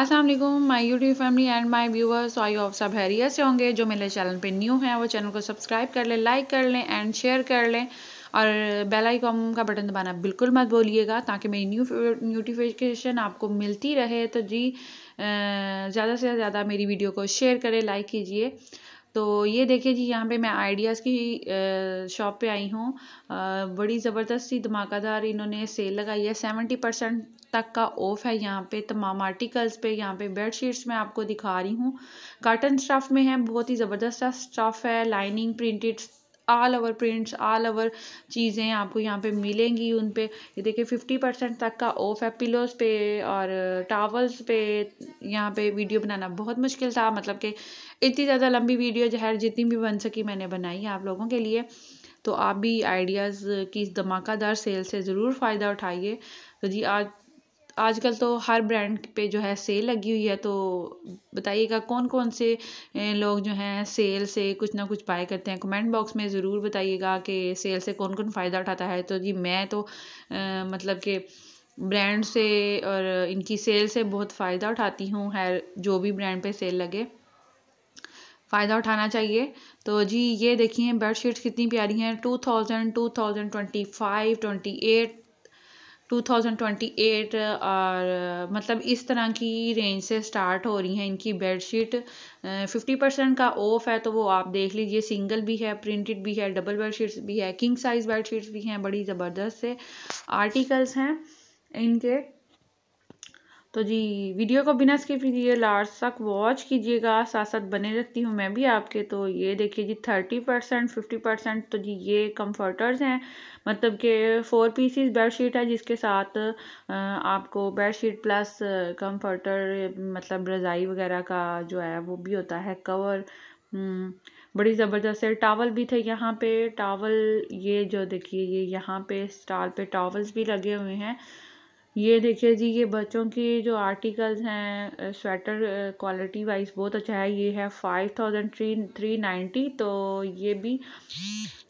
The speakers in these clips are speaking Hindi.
Aslam my YouTube family and my viewers I ऑफ सब हैरियर से होंगे जो मेरे चैनल पे न्यू हैं वो चैनल को सब्सक्राइब कर लें लाइक कर लें एंड शेयर कर लें और बेल आइकॉन का बटन दबाना बिल्कुल मत बोलिएगा ताकि मेरी न्यू नोटिफिकेशन आपको मिलती रहे तो जी ज़्यादा से ज़्यादा मेरी वीडियो को शेयर करें लाइक कीजिए तो ये देखिए जी यहाँ पे मैं आइडियाज़ की शॉप पे आई हूँ बड़ी ज़बरदस्त सी धमाकादार इन्होंने सेल लगाई है सेवेंटी परसेंट तक का ऑफ है यहाँ पे तमाम आर्टिकल्स पे यहाँ पे बेड शीट्स में आपको दिखा रही हूँ काटन स्टफ़ में है बहुत ही ज़बरदस्त स्टफ़ है lining printed all over prints all over चीज़ें आपको यहाँ पे मिलेंगी उन पर ये देखिए फिफ्टी परसेंट तक का ऑफ है पिलोज पे और टावल्स uh, पे यहाँ पे वीडियो बनाना बहुत मुश्किल था मतलब कि इतनी ज़्यादा लंबी वीडियो जो है जितनी भी बन सकी मैंने बनाई है आप लोगों के लिए तो आप भी आइडियाज़ की इस धमाकादार सेल से ज़रूर फ़ायदा उठाइए तो जी आज आजकल तो हर ब्रांड पे जो है सेल लगी हुई है तो बताइएगा कौन कौन से लोग जो हैं सेल से कुछ ना कुछ बाय करते हैं कमेंट बॉक्स में ज़रूर बताइएगा कि सेल से कौन कौन फ़ायदा उठाता है तो जी मैं तो आ, मतलब कि ब्रांड से और इनकी सेल से बहुत फ़ायदा उठाती हूँ है जो भी ब्रांड पे सेल लगे फ़ायदा उठाना चाहिए तो जी ये देखिए बेडशीट्स कितनी प्यारी हैं two thousand two thousand twenty five twenty eight 2028 और मतलब इस तरह की रेंज से स्टार्ट हो रही हैं इनकी बेडशीट 50 परसेंट का ऑफ है तो वो आप देख लीजिए सिंगल भी है प्रिंटेड भी है डबल बेडशीट्स भी है किंग साइज़ बेडशीट्स भी हैं बड़ी ज़बरदस्त से आर्टिकल्स हैं इनके तो जी वीडियो को बिना स्किप कीजिए लास्ट तक वॉच कीजिएगा साथ साथ बने रखती हूँ मैं भी आपके तो ये देखिए जी थर्टी परसेंट फिफ्टी परसेंट तो जी ये कंफर्टर्स हैं मतलब के फोर पीसीस बेडशीट है जिसके साथ आपको बेडशीट प्लस कंफर्टर मतलब रज़ाई वगैरह का जो है वो भी होता है कवर हम्म, बड़ी ज़बरदस्त है टावल भी थे यहाँ पे टावल ये जो देखिए ये यहाँ पे स्टॉल पे टावल्स भी लगे हुए हैं ये देखिए जी ये बच्चों की जो आर्टिकल्स हैं स्वेटर क्वालिटी वाइज बहुत अच्छा है ये है five thousand three three ninety तो ये भी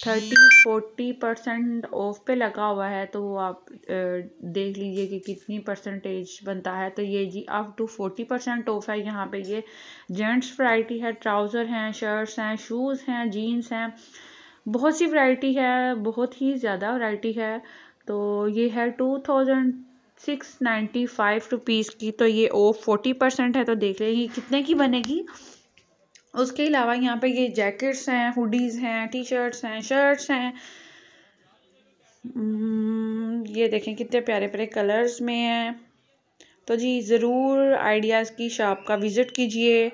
थर्टी फोर्टी परसेंट ऑफ पे लगा हुआ है तो वो आप देख लीजिए कि कितनी परसेंटेज बनता है तो ये जी up to forty percent off है यहाँ पे ये जेंट्स वैरायटी है ट्राउज़र हैं शर्ट्स हैं शूज़ हैं जीन्स हैं बहुत सी वैरायटी है बहुत ही ज़्यादा वैरायटी है तो ये है two thousand six ninety five rupees की तो ये ओ फोर्टी परसेंट है तो देख लेंगे कितने की बनेगी उसके अलावा यहाँ पे ये जैकेट्स हैं हुडीज़ हैं टी शर्ट्स हैं शर्ट्स हैं हम्म, ये देखें कितने प्यारे प्यारे कलर्स में हैं तो जी ज़रूर आइडियाज़ की शॉप का विज़िट कीजिए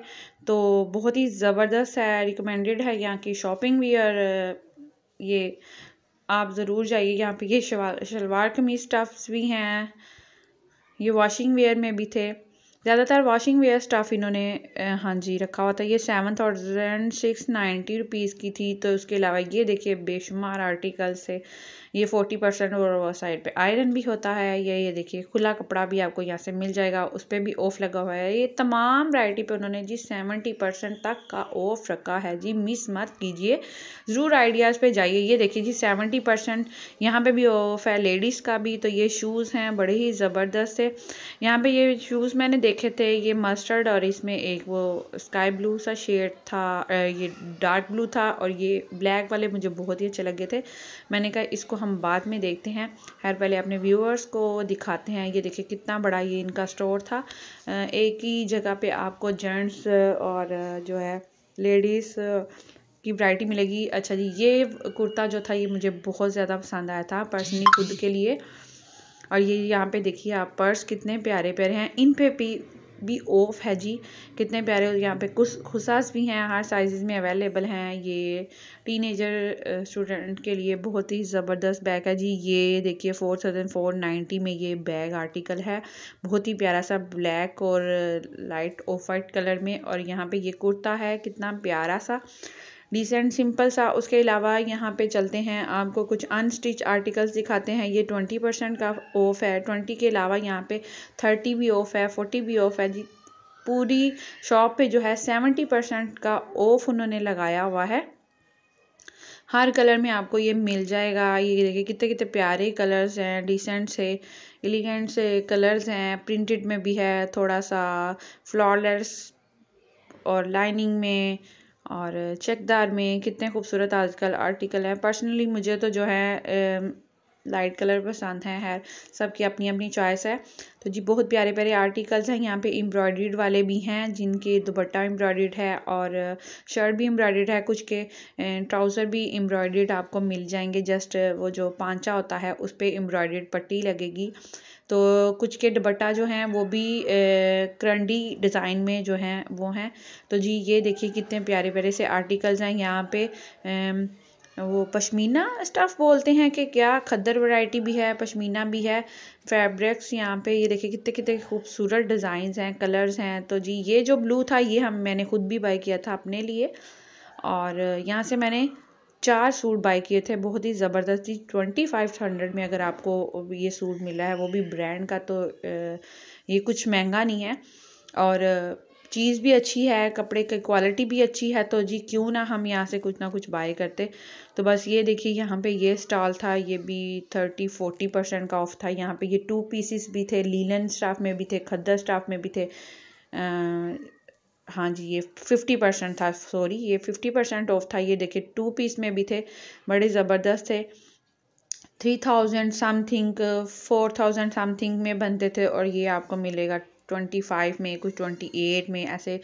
तो बहुत ही ज़बरदस्त है रिकमेंडेड है यहाँ की शॉपिंग भी और ये आप ज़रूर जाइए यहाँ पे ये शलवार कमीज स्टफ्स भी हैं ये वॉशिंग वेयर में भी थे ज़्यादातर वॉशिंग वेयर स्टाफ इन्होंने हाँ जी रखा हुआ था ये seven thousand six ninety rupees की थी तो उसके अलावा ये देखिए बेशुमार आर्टिकल्स है ये फोर्टी परसेंट और साइड पे आयरन भी होता है ये ये देखिए खुला कपड़ा भी आपको यहाँ से मिल जाएगा उस पर भी ऑफ़ लगा हुआ है ये तमाम वरायटी पे उन्होंने जी सेवेंटी परसेंट तक का ऑफ़ रखा है जी मिस मत कीजिए ज़रूर आइडियाज़ पे जाइए ये देखिए जी सेवेंटी परसेंट यहाँ पर भी ऑफ़ है लेडीज़ का भी तो ये शूज़ हैं बड़े ही ज़बरदस्त है यहाँ पर ये शूज़ मैंने देखे थे ये मस्टर्ड और इसमें एक वो स्काई ब्लू सा शेड था ये डार्क ब्लू था और ये ब्लैक वाले मुझे बहुत ही अच्छे लगे थे मैंने कहा इसको हम बाद में देखते हैं हर पहले अपने व्यूअर्स को दिखाते हैं ये देखिए कितना बड़ा ये इनका स्टोर था एक ही जगह पे आपको जेंट्स और जो है लेडीज़ की वैरायटी मिलेगी अच्छा जी ये कुर्ता जो था ये मुझे बहुत ज़्यादा पसंद आया था पर्सनली खुद के लिए और ये यहाँ पे देखिए आप पर्स कितने प्यारे प्यारे हैं इन पे भी भी ऑफ है जी कितने प्यारे यहाँ पे कुछ खुसास भी हैं हर साइज़ में अवेलेबल हैं ये टीनेजर स्टूडेंट के लिए बहुत ही ज़बरदस्त बैग है जी ये देखिए फोर थाउजेंड फोर नाइन्टी में ये बैग आर्टिकल है बहुत ही प्यारा सा ब्लैक और लाइट ऑफ वाइट कलर में और यहाँ पे ये कुर्ता है कितना प्यारा सा डिसेंट सिंपल सा उसके अलावा यहाँ पे चलते हैं आपको कुछ अनस्टिच आर्टिकल्स दिखाते हैं ये ट्वेंटी परसेंट का ऑफ है ट्वेंटी के अलावा यहाँ पे थर्टी भी ऑफ है फोर्टी भी ऑफ है जी पूरी शॉप पे जो है सेवेंटी परसेंट का ऑफ उन्होंने लगाया हुआ है हर कलर में आपको ये मिल जाएगा ये देखिए कितने कितने प्यारे कलर्स हैं डिसेंट से एलिगेंट से कलर्स हैं प्रिंटेड में भी है थोड़ा सा फ्लॉलेस और लाइनिंग में और चेकदार में कितने खूबसूरत आजकल आर्टिकल हैं पर्सनली मुझे तो जो है लाइट कलर पसंद है हेयर सबकी अपनी अपनी चॉइस है तो जी बहुत प्यारे प्यारे आर्टिकल्स हैं यहाँ पे एम्ब्रॉयड्रीड वाले भी हैं जिनके दुपट्टा एम्ब्रॉयड्रीड है और शर्ट भी एम्ब्रॉयड्रीड है कुछ के ट्राउज़र भी एम्ब्रॉयड्रीड आपको मिल जाएंगे जस्ट वो जो पांचा होता है उस पर एम्ब्रॉयड्रीड पट्टी लगेगी तो कुछ के दुपट्टा जो हैं वो भी करंडी डिज़ाइन में जो हैं वो हैं तो जी ये देखिए कितने प्यारे प्यारे से आर्टिकल्स हैं यहाँ पे वो पश्मीना स्टफ़ बोलते हैं कि क्या खद्दर वैरायटी भी है पश्मीना भी है फैब्रिक्स यहाँ पे ये देखिए कितने कितने खूबसूरत डिज़ाइन हैं कलर्स हैं तो जी ये जो ब्लू था ये हम मैंने ख़ुद भी बाई किया था अपने लिए और यहाँ से मैंने चार सूट बाय किए थे बहुत ही ज़बरदस्ती ट्वेंटी फाइव हंड्रेड में अगर आपको ये सूट मिला है वो भी ब्रांड का तो ये कुछ महंगा नहीं है और चीज़ भी अच्छी है कपड़े की क्वालिटी भी अच्छी है तो जी क्यों ना हम यहाँ से कुछ ना कुछ बाय करते तो बस ये देखिए यहाँ पे ये स्टॉल था ये भी थर्टी फोर्टी परसेंट का ऑफ था यहाँ पे ये टू पीसेस भी थे लीलन स्टाफ में भी थे खद्दर स्टाफ में भी थे आ, हाँ जी ये फिफ्टी परसेंट था सॉरी ये फिफ्टी परसेंट ऑफ था ये देखिए टू पीस में भी थे बड़े ज़बरदस्त थे three thousand something four thousand something में बनते थे और ये आपको मिलेगा ट्वेंटी फाइव में कुछ ट्वेंटी एट में ऐसे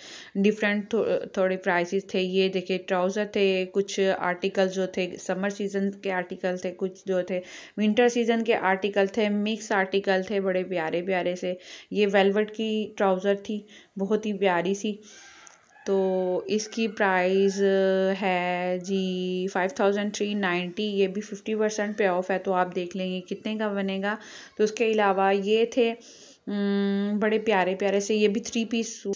डिफरेंट थो, थोड़े प्राइसेस थे ये देखिए ट्राउज़र थे कुछ आर्टिकल जो थे समर सीजन के आर्टिकल थे कुछ जो थे विंटर सीजन के आर्टिकल थे मिक्स आर्टिकल थे बड़े प्यारे प्यारे से ये वेलवेट की ट्राउज़र थी बहुत ही प्यारी सी तो इसकी प्राइस है जी फाइव थाउजेंड थ्री नाइन्टी ये भी फिफ्टी परसेंट पे ऑफ है तो आप देख लेंगे कितने का बनेगा तो उसके अलावा ये थे हम्म, बड़े प्यारे प्यारे से ये भी थ्री पीस सूट